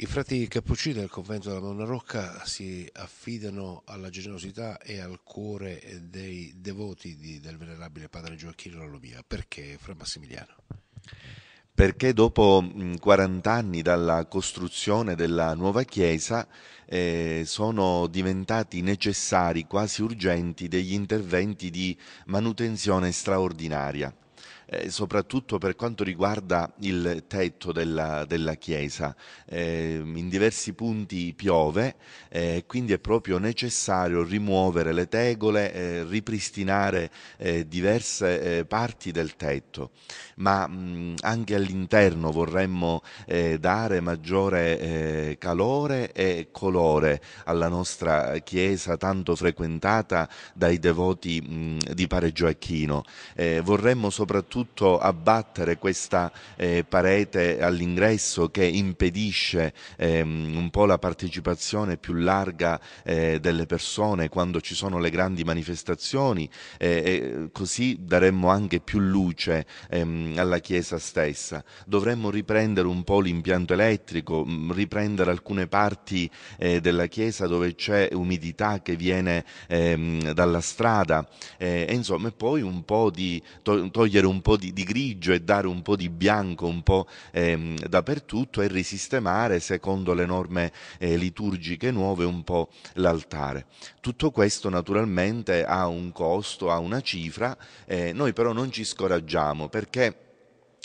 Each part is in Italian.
I frati cappuccini del convento della Madonna Rocca si affidano alla generosità e al cuore dei devoti di, del venerabile padre Gioacchino Lolomia. Perché, Fra Massimiliano? Perché dopo 40 anni dalla costruzione della nuova chiesa eh, sono diventati necessari, quasi urgenti, degli interventi di manutenzione straordinaria eh, soprattutto per quanto riguarda il tetto della, della chiesa. Eh, in diversi punti piove, eh, quindi è proprio necessario rimuovere le tegole, eh, ripristinare eh, diverse eh, parti del tetto, ma mh, anche all'interno vorremmo dare maggiore calore e colore alla nostra chiesa tanto frequentata dai devoti mh, di Pare Gioacchino. vorremmo soprattutto soprattutto abbattere questa eh, parete all'ingresso che impedisce ehm, un po' la partecipazione più larga eh, delle persone quando ci sono le grandi manifestazioni eh, così daremmo anche più luce ehm, alla Chiesa stessa. Dovremmo riprendere un po' l'impianto elettrico, mm, riprendere alcune parti eh, della Chiesa dove c'è umidità che viene ehm, dalla strada eh, e insomma poi un po' di to togliere un po' po' di, di, grigio e dare un po' di bianco un po' ehm, dappertutto e risistemare secondo le norme eh, liturgiche nuove un po' l'altare. Tutto questo naturalmente ha un costo, ha una cifra, eh, noi però non ci scoraggiamo perché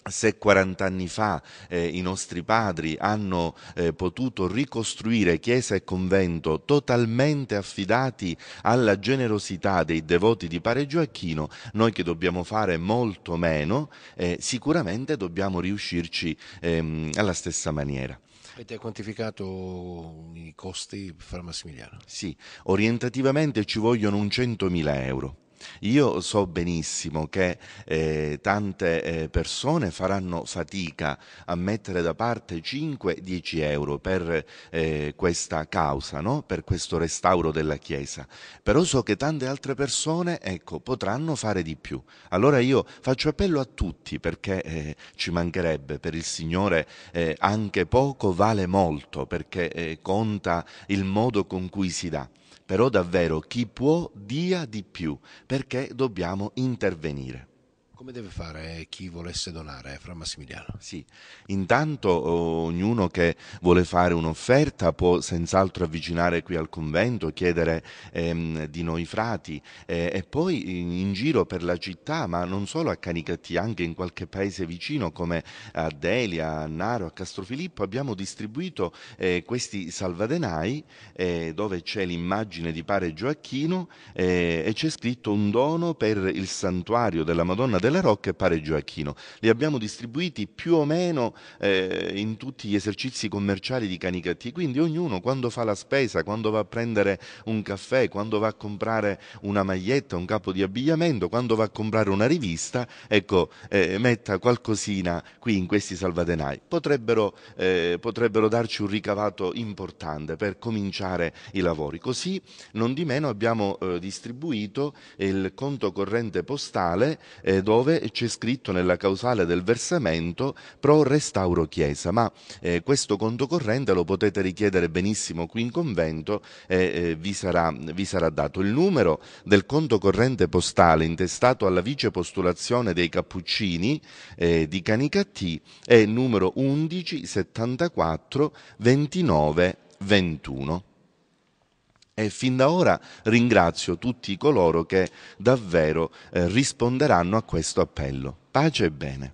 se 40 anni fa eh, i nostri padri hanno eh, potuto ricostruire chiesa e convento totalmente affidati alla generosità dei devoti di Pare Gioacchino, noi che dobbiamo fare molto meno, eh, sicuramente dobbiamo riuscirci ehm, alla stessa maniera. Avete quantificato i costi per Massimiliano? Sì, orientativamente ci vogliono un 100.000 euro. Io so benissimo che eh, tante eh, persone faranno fatica a mettere da parte 5-10 euro per eh, questa causa, no? per questo restauro della Chiesa, però so che tante altre persone ecco, potranno fare di più. Allora io faccio appello a tutti perché eh, ci mancherebbe per il Signore eh, anche poco vale molto perché eh, conta il modo con cui si dà. Però davvero chi può dia di più, perché dobbiamo intervenire. Come deve fare chi volesse donare, eh, Fra Massimiliano? Sì, intanto eh, ognuno che vuole fare un'offerta può senz'altro avvicinare qui al convento, chiedere ehm, di noi frati eh, e poi in, giro per la città, ma non solo a Canicattì, anche in qualche paese vicino come a Delia, a Naro, a Castrofilippo, abbiamo distribuito eh, questi salvadenai eh, dove c'è l'immagine di Pare Gioacchino e c'è scritto un dono per il santuario della Madonna della Rocche e pare Gioacchino. Li abbiamo distribuiti più o meno eh, in tutti gli esercizi commerciali di Canicattì, quindi ognuno quando fa la spesa, quando va a prendere un caffè, quando va a comprare una maglietta, un capo di abbigliamento, quando va a comprare una rivista, ecco, eh, metta qualcosina qui in questi salvadenai. Potrebbero, eh, potrebbero darci un ricavato importante per cominciare i lavori. Così, non di meno, abbiamo eh, distribuito il conto corrente postale eh, dove dove c'è scritto nella causale del versamento pro restauro chiesa, ma eh, questo conto corrente lo potete richiedere benissimo qui in convento e eh, eh, vi, sarà, vi sarà dato. Il numero del conto corrente postale intestato alla vicepostulazione dei Cappuccini eh, di Canicattì è numero 11 74 29 21. E fin da ora ringrazio tutti coloro che davvero eh, risponderanno a questo appello. Pace e bene.